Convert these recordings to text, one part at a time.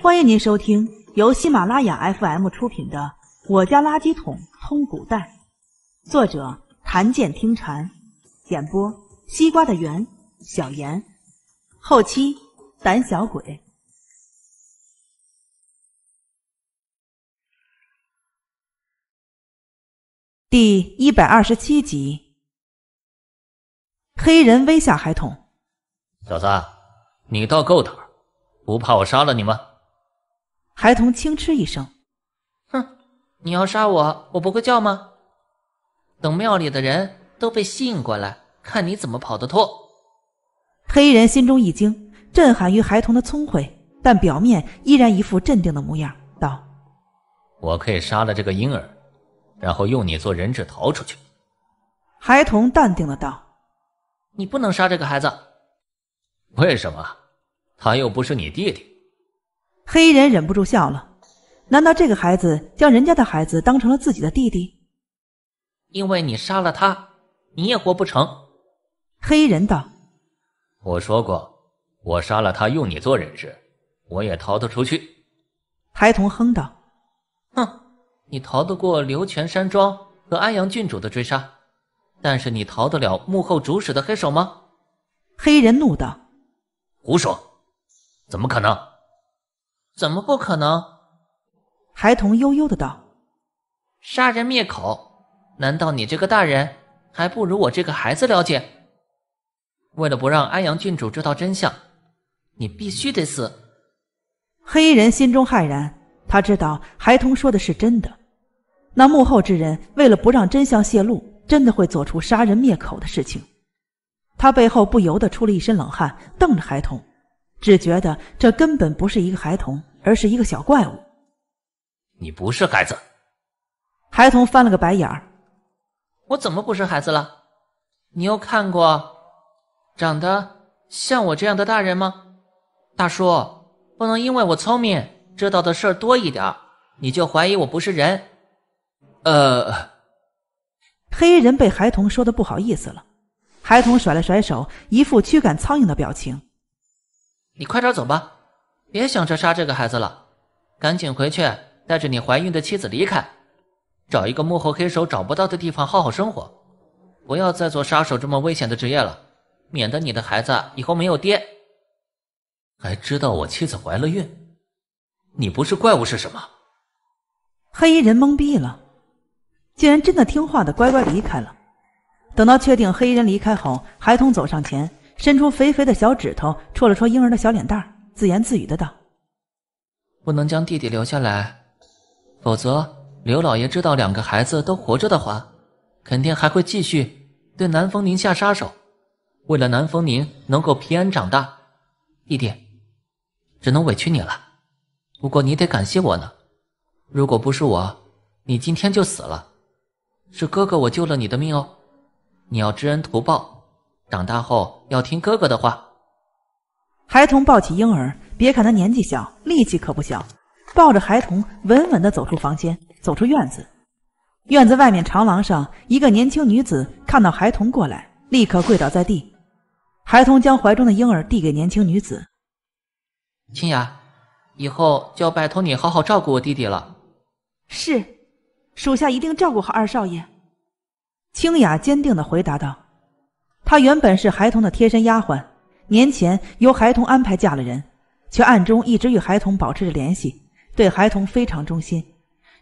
欢迎您收听由喜马拉雅 FM 出品的《我家垃圾桶通古代》，作者谭健听禅，演播西瓜的圆小严，后期胆小鬼，第一百二十七集：黑人威吓孩童，小子，你倒够胆，不怕我杀了你吗？孩童轻嗤一声：“哼，你要杀我，我不会叫吗？等庙里的人都被吸引过来，看你怎么跑得脱。”黑衣人心中一惊，震撼于孩童的聪慧，但表面依然一副镇定的模样，道：“我可以杀了这个婴儿，然后用你做人质逃出去。”孩童淡定的道：“你不能杀这个孩子，为什么？他又不是你弟弟。”黑人忍不住笑了，难道这个孩子将人家的孩子当成了自己的弟弟？因为你杀了他，你也活不成。黑人道：“我说过，我杀了他，用你做人质，我也逃得出去。”孩童哼道：“哼，你逃得过刘泉山庄和安阳郡主的追杀，但是你逃得了幕后主使的黑手吗？”黑人怒道：“胡说，怎么可能？”怎么不可能？孩童悠悠的道：“杀人灭口？难道你这个大人还不如我这个孩子了解？为了不让安阳郡主知道真相，你必须得死。”黑衣人心中骇然，他知道孩童说的是真的。那幕后之人为了不让真相泄露，真的会做出杀人灭口的事情。他背后不由得出了一身冷汗，瞪着孩童，只觉得这根本不是一个孩童。而是一个小怪物。你不是孩子。孩童翻了个白眼儿。我怎么不是孩子了？你又看过长得像我这样的大人吗？大叔，不能因为我聪明，知道的事儿多一点儿，你就怀疑我不是人。呃。黑衣人被孩童说的不好意思了。孩童甩了甩手，一副驱赶苍蝇的表情。你快点走吧。别想着杀这个孩子了，赶紧回去，带着你怀孕的妻子离开，找一个幕后黑手找不到的地方好好生活，不要再做杀手这么危险的职业了，免得你的孩子以后没有爹。还知道我妻子怀了孕，你不是怪物是什么？黑衣人懵逼了，竟然真的听话的乖乖离开了。等到确定黑衣人离开后，孩童走上前，伸出肥肥的小指头戳了戳婴儿的小脸蛋儿。自言自语的道：“不能将弟弟留下来，否则刘老爷知道两个孩子都活着的话，肯定还会继续对南风宁下杀手。为了南风宁能够平安长大，弟弟，只能委屈你了。不过你得感谢我呢，如果不是我，你今天就死了。是哥哥我救了你的命哦，你要知恩图报，长大后要听哥哥的话。”孩童抱起婴儿，别看他年纪小，力气可不小。抱着孩童，稳稳地走出房间，走出院子。院子外面长廊上，一个年轻女子看到孩童过来，立刻跪倒在地。孩童将怀中的婴儿递给年轻女子：“清雅，以后就要拜托你好好照顾我弟弟了。”“是，属下一定照顾好二少爷。”清雅坚定地回答道。她原本是孩童的贴身丫鬟。年前由孩童安排嫁了人，却暗中一直与孩童保持着联系，对孩童非常忠心，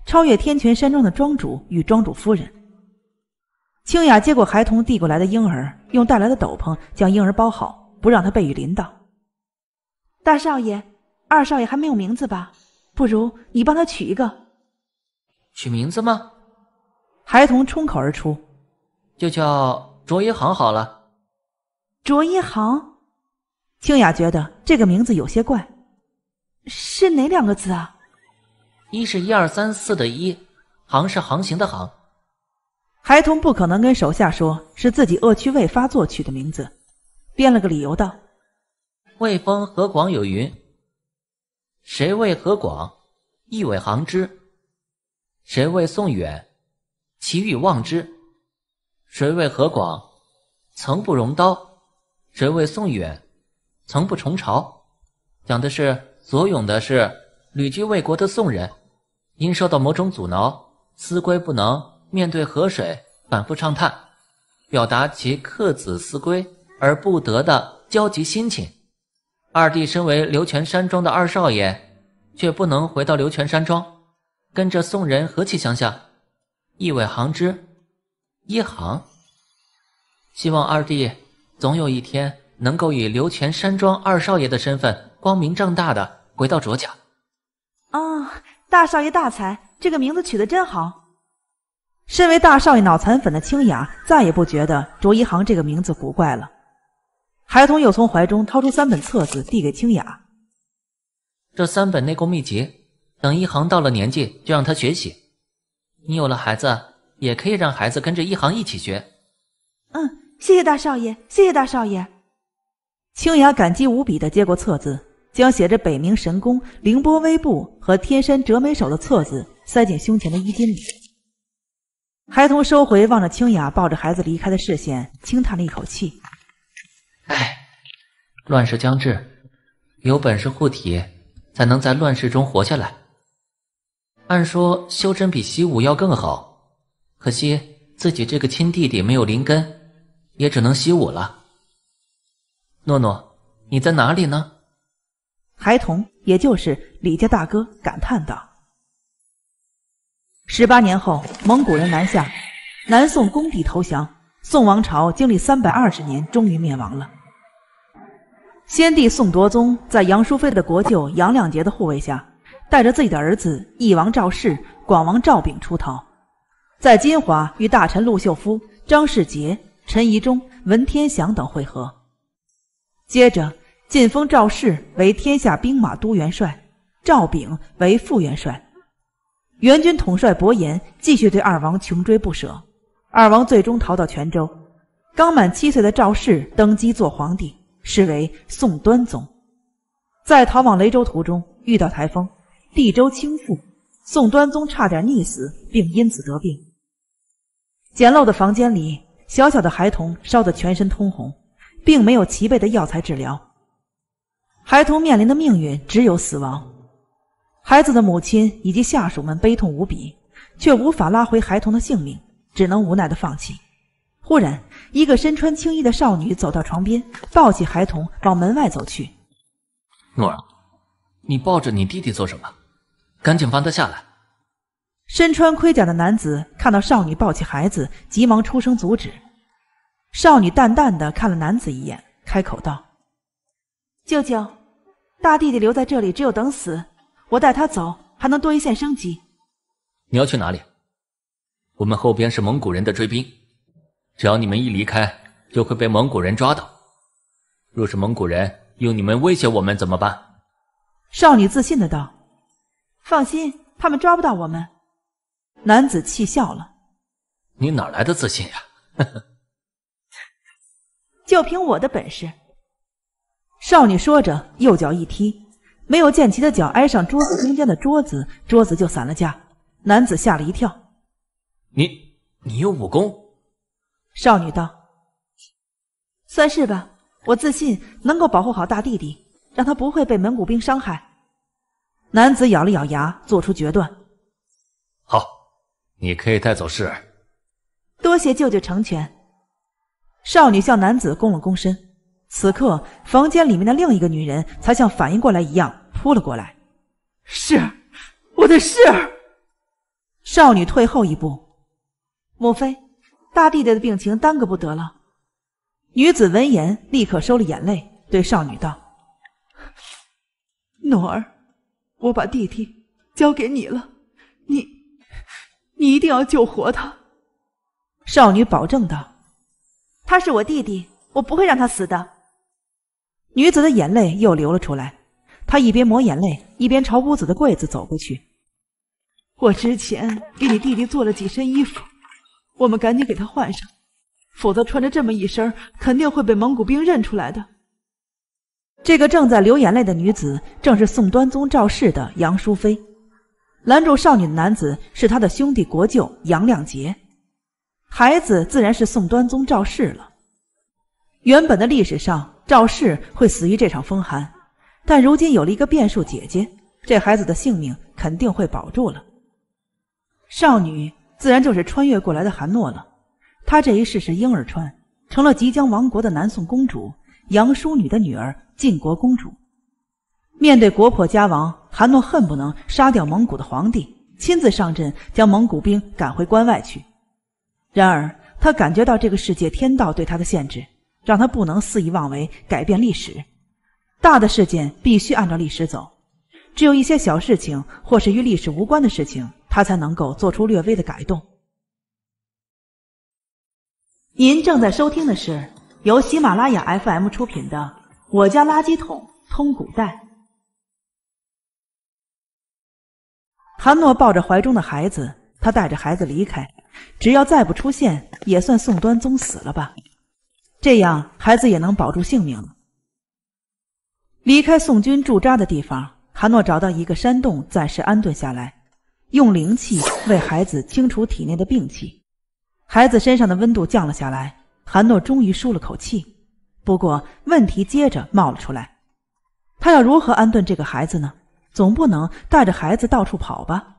超越天泉山庄的庄主与庄主夫人。清雅接过孩童递过来的婴儿，用带来的斗篷将婴儿包好，不让他被雨淋到。大少爷、二少爷还没有名字吧？不如你帮他取一个。取名字吗？孩童冲口而出，就叫卓一航好了。卓一航。静雅觉得这个名字有些怪，是哪两个字啊？一是一二三四的一，行是航行的行。孩童不可能跟手下说是自己恶趣味发作取的名字，编了个理由道：“魏风何广有云，谁谓何广，意为行之；谁谓宋远，其欲忘之；谁谓何广，曾不容刀；谁谓宋远。”《从不重朝，讲的是左勇的是旅居魏国的宋人，因受到某种阻挠，思归不能，面对河水反复畅叹，表达其客子思归而不得的焦急心情。二弟身为流泉山庄的二少爷，却不能回到流泉山庄，跟着宋人何其相像！一尾行之，一行。希望二弟总有一天。能够以刘泉山庄二少爷的身份光明正大的回到卓家，啊，大少爷大才，这个名字取得真好。身为大少爷脑残粉的清雅，再也不觉得卓一航这个名字古怪了。孩童又从怀中掏出三本册子，递给清雅。这三本内功秘籍，等一航到了年纪，就让他学习。你有了孩子，也可以让孩子跟着一航一起学。嗯，谢谢大少爷，谢谢大少爷。清雅感激无比的接过册子，将写着北冥神功、凌波微步和天山折梅手的册子塞进胸前的衣襟里。孩童收回望着清雅抱着孩子离开的视线，轻叹了一口气：“哎，乱世将至，有本事护体才能在乱世中活下来。按说修真比习武要更好，可惜自己这个亲弟弟没有灵根，也只能习武了。”诺诺，你在哪里呢？孩童，也就是李家大哥，感叹道：“十八年后，蒙古人南下，南宋攻帝投降，宋王朝经历三百二十年，终于灭亡了。先帝宋德宗在杨淑妃的国舅杨亮节的护卫下，带着自己的儿子翼王赵氏、广王赵炳出逃，在金华与大臣陆秀夫、张世杰、陈宜中、文天祥等会合。”接着晋封赵氏为天下兵马都元帅，赵炳为副元帅。元军统帅伯颜继续对二王穷追不舍，二王最终逃到泉州。刚满七岁的赵氏登基做皇帝，是为宋端宗。在逃往雷州途中遇到台风，地州倾覆，宋端宗差点溺死，并因此得病。简陋的房间里，小小的孩童烧得全身通红。并没有齐备的药材治疗，孩童面临的命运只有死亡。孩子的母亲以及下属们悲痛无比，却无法拉回孩童的性命，只能无奈的放弃。忽然，一个身穿青衣的少女走到床边，抱起孩童往门外走去。诺儿，你抱着你弟弟做什么？赶紧放他下来！身穿盔甲的男子看到少女抱起孩子，急忙出声阻止。少女淡淡的看了男子一眼，开口道：“舅舅，大弟弟留在这里只有等死，我带他走还能多一线生机。你要去哪里？我们后边是蒙古人的追兵，只要你们一离开，就会被蒙古人抓到。若是蒙古人用你们威胁我们怎么办？”少女自信的道：“放心，他们抓不到我们。”男子气笑了：“你哪来的自信呀？”就凭我的本事，少女说着，右脚一踢，没有见其的脚挨上桌子中间的桌子，桌子就散了架。男子吓了一跳：“你，你有武功？”少女道：“算是吧，我自信能够保护好大弟弟，让他不会被蒙古兵伤害。”男子咬了咬牙，做出决断：“好，你可以带走世儿，多谢舅舅成全。”少女向男子躬了躬身，此刻房间里面的另一个女人才像反应过来一样扑了过来：“是，我的是。少女退后一步：“莫非大弟弟的病情耽搁不得了。”女子闻言立刻收了眼泪，对少女道：“诺儿，我把弟弟交给你了，你，你一定要救活他。”少女保证道。他是我弟弟，我不会让他死的。女子的眼泪又流了出来，她一边抹眼泪，一边朝屋子的柜子走过去。我之前给你弟弟做了几身衣服，我们赶紧给他换上，否则穿着这么一身，肯定会被蒙古兵认出来的。这个正在流眼泪的女子，正是宋端宗赵氏的杨淑妃。拦住少女的男子，是他的兄弟国舅杨亮杰。孩子自然是宋端宗赵氏了。原本的历史上，赵氏会死于这场风寒，但如今有了一个变数，姐姐，这孩子的性命肯定会保住了。少女自然就是穿越过来的韩诺了。她这一世是婴儿穿，成了即将亡国的南宋公主杨淑女的女儿，晋国公主。面对国破家亡，韩诺恨不能杀掉蒙古的皇帝，亲自上阵将蒙古兵赶回关外去。然而，他感觉到这个世界天道对他的限制，让他不能肆意妄为，改变历史。大的事件必须按照历史走，只有一些小事情或是与历史无关的事情，他才能够做出略微的改动。您正在收听的是由喜马拉雅 FM 出品的《我家垃圾桶通古代》。韩诺抱着怀中的孩子，他带着孩子离开。只要再不出现，也算宋端宗死了吧，这样孩子也能保住性命了。离开宋军驻扎的地方，韩诺找到一个山洞，暂时安顿下来，用灵气为孩子清除体内的病气。孩子身上的温度降了下来，韩诺终于舒了口气。不过问题接着冒了出来，他要如何安顿这个孩子呢？总不能带着孩子到处跑吧？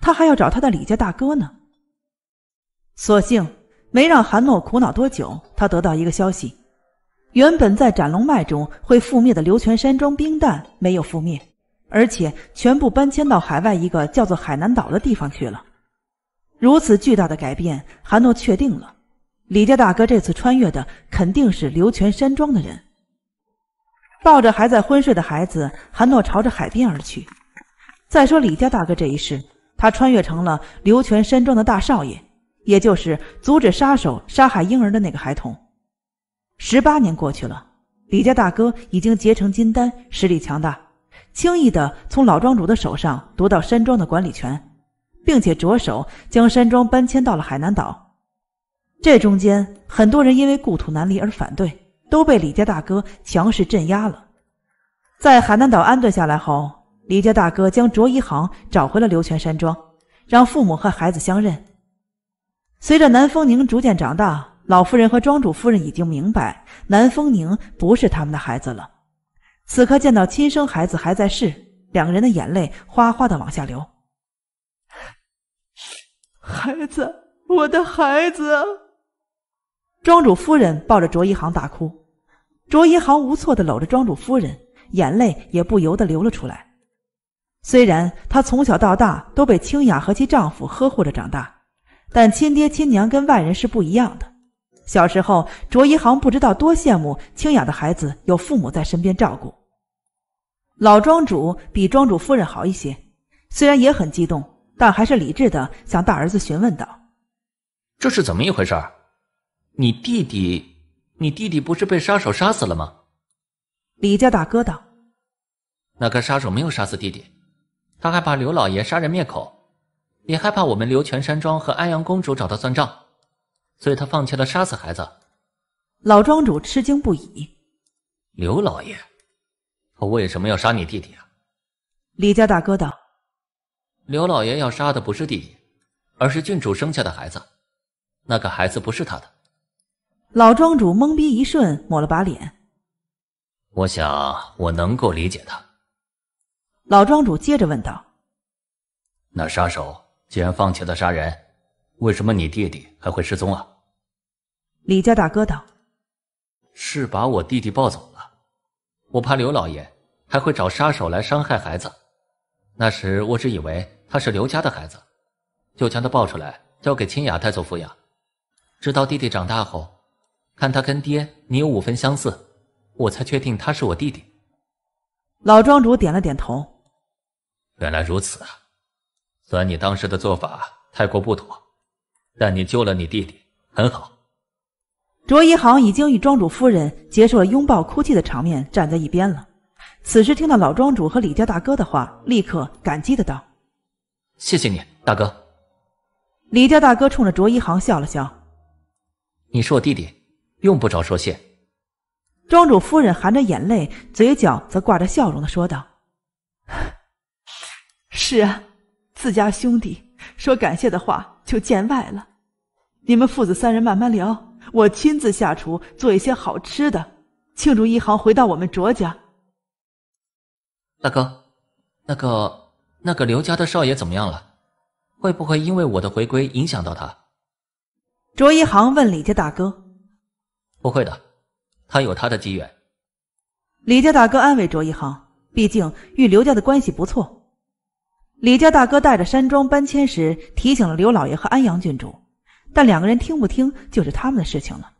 他还要找他的李家大哥呢。所幸没让韩诺苦恼多久，他得到一个消息：原本在斩龙脉中会覆灭的流泉山庄冰弹没有覆灭，而且全部搬迁到海外一个叫做海南岛的地方去了。如此巨大的改变，韩诺确定了：李家大哥这次穿越的肯定是流泉山庄的人。抱着还在昏睡的孩子，韩诺朝着海边而去。再说李家大哥这一世，他穿越成了流泉山庄的大少爷。也就是阻止杀手杀害婴儿的那个孩童。十八年过去了，李家大哥已经结成金丹，实力强大，轻易的从老庄主的手上夺到山庄的管理权，并且着手将山庄搬迁到了海南岛。这中间，很多人因为故土难离而反对，都被李家大哥强势镇压了。在海南岛安顿下来后，李家大哥将卓一航找回了流泉山庄，让父母和孩子相认。随着南风宁逐渐长大，老夫人和庄主夫人已经明白南风宁不是他们的孩子了。此刻见到亲生孩子还在世，两个人的眼泪哗哗的往下流。孩子，我的孩子！庄主夫人抱着卓一航大哭，卓一航无措的搂着庄主夫人，眼泪也不由得流了出来。虽然她从小到大都被清雅和其丈夫呵护着长大。但亲爹亲娘跟外人是不一样的。小时候，卓一航不知道多羡慕清雅的孩子有父母在身边照顾。老庄主比庄主夫人好一些，虽然也很激动，但还是理智的向大儿子询问道：“这是怎么一回事？你弟弟，你弟弟不是被杀手杀死了吗？”李家大哥道：“那个杀手没有杀死弟弟，他害怕刘老爷杀人灭口。”也害怕我们流泉山庄和安阳公主找他算账，所以他放弃了杀死孩子。老庄主吃惊不已。刘老爷，他为什么要杀你弟弟啊？李家大哥道：“刘老爷要杀的不是弟弟，而是郡主生下的孩子。那个孩子不是他的。”老庄主懵逼一瞬，抹了把脸。我想，我能够理解他。老庄主接着问道：“那杀手？”既然放弃了杀人，为什么你弟弟还会失踪啊？李家大哥道：“是把我弟弟抱走了，我怕刘老爷还会找杀手来伤害孩子。那时我只以为他是刘家的孩子，就将他抱出来交给清雅带走抚养。直到弟弟长大后，看他跟爹你有五分相似，我才确定他是我弟弟。”老庄主点了点头：“原来如此。”啊。虽然你当时的做法太过不妥，但你救了你弟弟，很好。卓一航已经与庄主夫人结束了拥抱、哭泣的场面，站在一边了。此时听到老庄主和李家大哥的话，立刻感激的道：“谢谢你，大哥。”李家大哥冲着卓一航笑了笑：“你是我弟弟，用不着说谢。”庄主夫人含着眼泪，嘴角则挂着笑容的说道：“是啊。”自家兄弟说感谢的话就见外了，你们父子三人慢慢聊，我亲自下厨做一些好吃的，庆祝一航回到我们卓家。大哥，那个那个刘家的少爷怎么样了？会不会因为我的回归影响到他？卓一航问李家大哥：“不会的，他有他的机缘。”李家大哥安慰卓一航：“毕竟与刘家的关系不错。”李家大哥带着山庄搬迁时提醒了刘老爷和安阳郡主，但两个人听不听就是他们的事情了。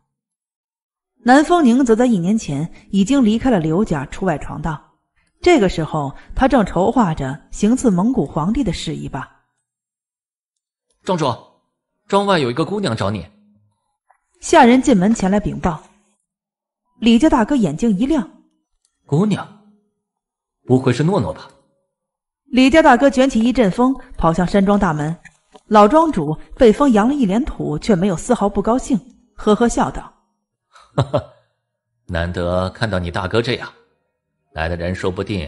南风宁则在一年前已经离开了刘家出外闯荡，这个时候他正筹划着行刺蒙古皇帝的事宜吧。庄主，庄外有一个姑娘找你。下人进门前来禀报。李家大哥眼睛一亮，姑娘，不会是诺诺吧？李家大哥卷起一阵风，跑向山庄大门。老庄主被风扬了一脸土，却没有丝毫不高兴，呵呵笑道：“哈哈，难得看到你大哥这样，来的人说不定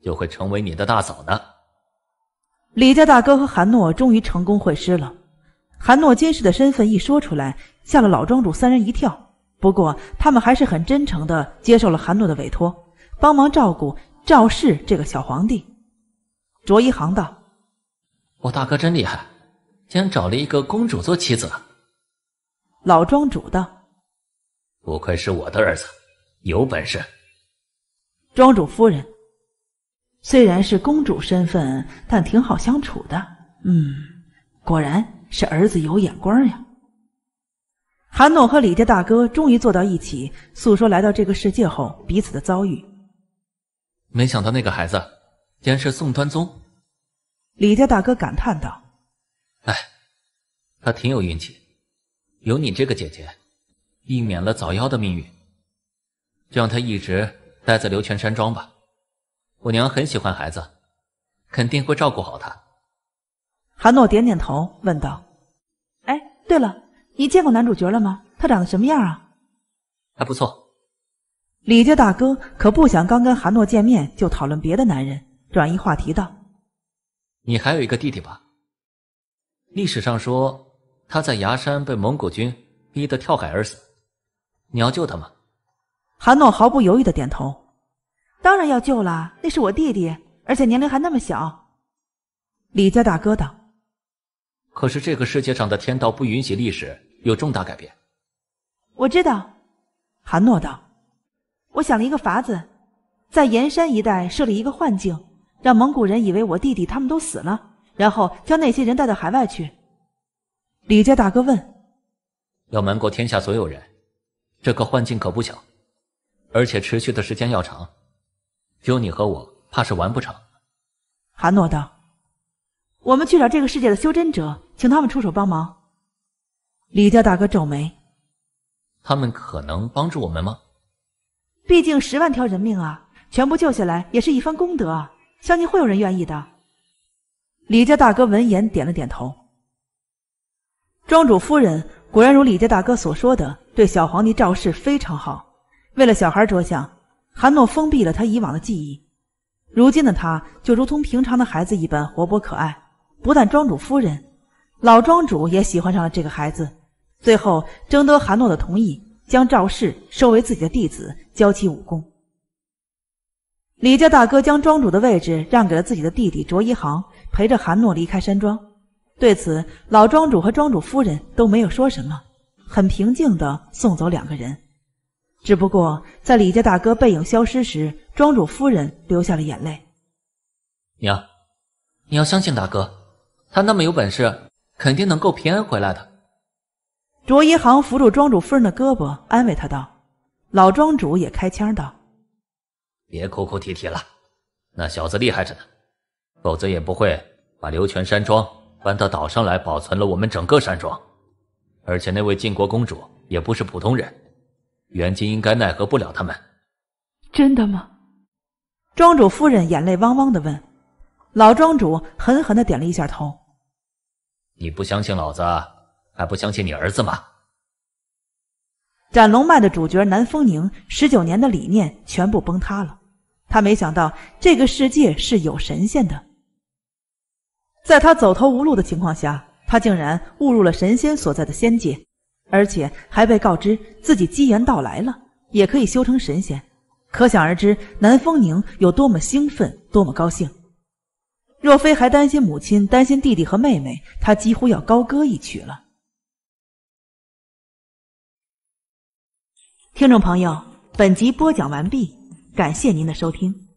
就会成为你的大嫂呢。”李家大哥和韩诺终于成功会师了。韩诺今世的身份一说出来，吓了老庄主三人一跳。不过他们还是很真诚的接受了韩诺的委托，帮忙照顾赵氏这个小皇帝。卓一航道：“我大哥真厉害，竟然找了一个公主做妻子。”老庄主道：“不愧是我的儿子，有本事。”庄主夫人：“虽然是公主身份，但挺好相处的。嗯，果然是儿子有眼光呀。”韩诺和李家大哥终于坐到一起，诉说来到这个世界后彼此的遭遇。没想到那个孩子。竟然是宋端宗，李家大哥感叹道：“哎，他挺有运气，有你这个姐姐，避免了早夭的命运。就让他一直待在流泉山庄吧。我娘很喜欢孩子，肯定会照顾好他。”韩诺点点头，问道：“哎，对了，你见过男主角了吗？他长得什么样啊？”还不错。李家大哥可不想刚跟韩诺见面就讨论别的男人。转移话题道：“你还有一个弟弟吧？历史上说他在崖山被蒙古军逼得跳海而死。你要救他吗？”韩诺毫不犹豫的点头：“当然要救了，那是我弟弟，而且年龄还那么小。”李家大哥道：“可是这个世界上的天道不允许历史有重大改变。”我知道，韩诺道：“我想了一个法子，在盐山一带设立一个幻境。”让蒙古人以为我弟弟他们都死了，然后将那些人带到海外去。李家大哥问：“要瞒过天下所有人，这个幻境可不小，而且持续的时间要长，只有你和我怕是完不成。”韩诺道：“我们去找这个世界的修真者，请他们出手帮忙。”李家大哥皱眉：“他们可能帮助我们吗？毕竟十万条人命啊，全部救下来也是一番功德啊。”相信会有人愿意的。李家大哥闻言点了点头。庄主夫人果然如李家大哥所说的，对小皇帝赵氏非常好。为了小孩着想，韩诺封闭了他以往的记忆。如今的他就如同平常的孩子一般活泼可爱。不但庄主夫人，老庄主也喜欢上了这个孩子。最后，征得韩诺的同意，将赵氏收为自己的弟子，教其武功。李家大哥将庄主的位置让给了自己的弟弟卓一航，陪着韩诺离开山庄。对此，老庄主和庄主夫人都没有说什么，很平静的送走两个人。只不过在李家大哥背影消失时，庄主夫人流下了眼泪。娘，你要相信大哥，他那么有本事，肯定能够平安回来的。卓一航扶住庄主夫人的胳膊，安慰他道。老庄主也开腔道。别哭哭啼啼了，那小子厉害着呢，否则也不会把流泉山庄搬到岛上来保存了我们整个山庄。而且那位晋国公主也不是普通人，元金应该奈何不了他们。真的吗？庄主夫人眼泪汪汪的问。老庄主狠狠的点了一下头。你不相信老子，还不相信你儿子吗？斩龙脉的主角南风宁十九年的理念全部崩塌了。他没想到这个世界是有神仙的，在他走投无路的情况下，他竟然误入了神仙所在的仙界，而且还被告知自己机缘到来了，也可以修成神仙。可想而知，南风宁有多么兴奋，多么高兴。若非还担心母亲、担心弟弟和妹妹，他几乎要高歌一曲了。听众朋友，本集播讲完毕。感谢您的收听。